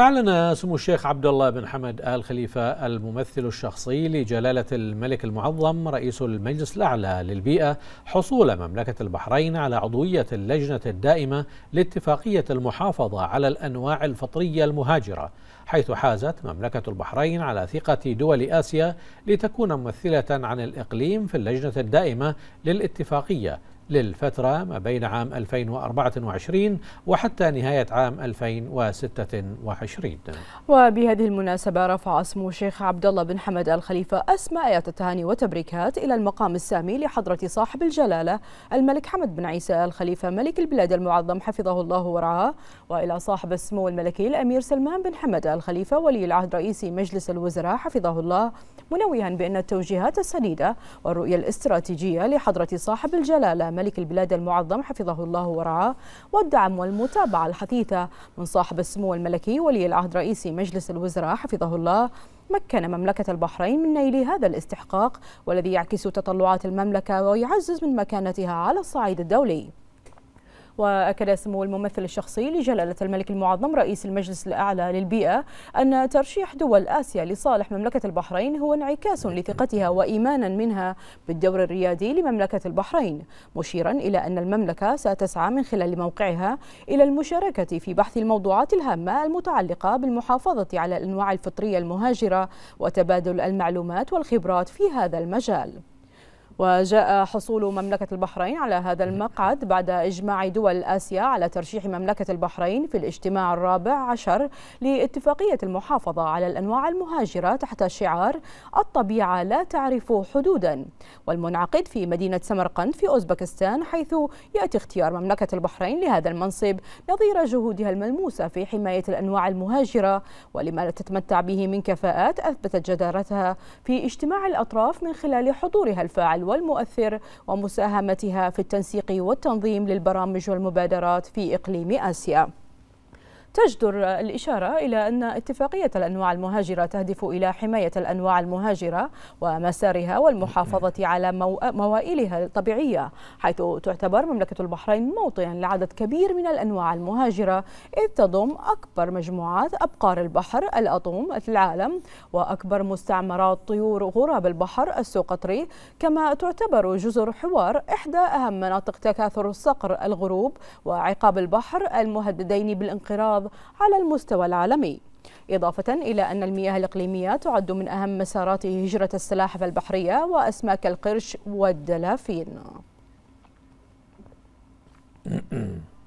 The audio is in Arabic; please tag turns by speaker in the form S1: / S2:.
S1: أعلن سمو الشيخ عبد الله بن حمد آل
S2: خليفة الممثل الشخصي لجلالة الملك المعظم رئيس المجلس الأعلى للبيئة حصول مملكة البحرين على عضوية اللجنة الدائمة لاتفاقية المحافظة على الأنواع الفطرية المهاجرة حيث حازت مملكة البحرين على ثقة دول آسيا لتكون ممثلة عن الإقليم في اللجنة الدائمة للاتفاقية للفترة ما بين عام 2024 وحتى نهاية عام 2026
S1: وبهذه المناسبة رفع اسم الشيخ عبد الله بن حمد الخليفة أسماء التهاني وتبريكات إلى المقام السامي لحضرة صاحب الجلالة الملك حمد بن عيسى الخليفة ملك البلاد المعظم حفظه الله ورعاه وإلى صاحب السمو الملكي الأمير سلمان بن حمد الخليفة ولي العهد رئيس مجلس الوزراء حفظه الله منوها بأن التوجيهات السديدة والرؤية الاستراتيجية لحضرة صاحب الجلالة ملك البلاد المعظم حفظه الله ورعاه والدعم والمتابعة الحثيثة من صاحب السمو الملكي ولي العهد رئيس مجلس الوزراء حفظه الله مكن مملكة البحرين من نيل هذا الاستحقاق والذي يعكس تطلعات المملكة ويعزز من مكانتها على الصعيد الدولي وأكد سمو الممثل الشخصي لجلالة الملك المعظم رئيس المجلس الأعلى للبيئة أن ترشيح دول آسيا لصالح مملكة البحرين هو انعكاس لثقتها وإيمانا منها بالدور الريادي لمملكة البحرين مشيرا إلى أن المملكة ستسعى من خلال موقعها إلى المشاركة في بحث الموضوعات الهامة المتعلقة بالمحافظة على الأنواع الفطرية المهاجرة وتبادل المعلومات والخبرات في هذا المجال وجاء حصول مملكة البحرين على هذا المقعد بعد إجماع دول آسيا على ترشيح مملكة البحرين في الاجتماع الرابع عشر لاتفاقية المحافظة على الأنواع المهاجرة تحت شعار الطبيعة لا تعرف حدودا والمنعقد في مدينة سمرقند في أوزبكستان حيث يأتي اختيار مملكة البحرين لهذا المنصب نظير جهودها الملموسة في حماية الأنواع المهاجرة ولما تتمتع به من كفاءات أثبتت جدارتها في اجتماع الأطراف من خلال حضورها الفاعل والمؤثر ومساهمتها في التنسيق والتنظيم للبرامج والمبادرات في إقليم آسيا تجدر الإشارة إلى أن اتفاقية الأنواع المهاجرة تهدف إلى حماية الأنواع المهاجرة ومسارها والمحافظة على موائلها الطبيعية حيث تعتبر مملكة البحرين موطنا لعدد كبير من الأنواع المهاجرة إذ تضم أكبر مجموعات أبقار البحر الأطوم العالم وأكبر مستعمرات طيور غراب البحر السوقطري كما تعتبر جزر حوار إحدى أهم مناطق تكاثر الصقر الغروب وعقاب البحر المهددين بالانقراض على المستوى العالمي إضافة إلى أن المياه الإقليمية تعد من أهم مسارات هجرة السلاحف البحرية وأسماك القرش والدلافين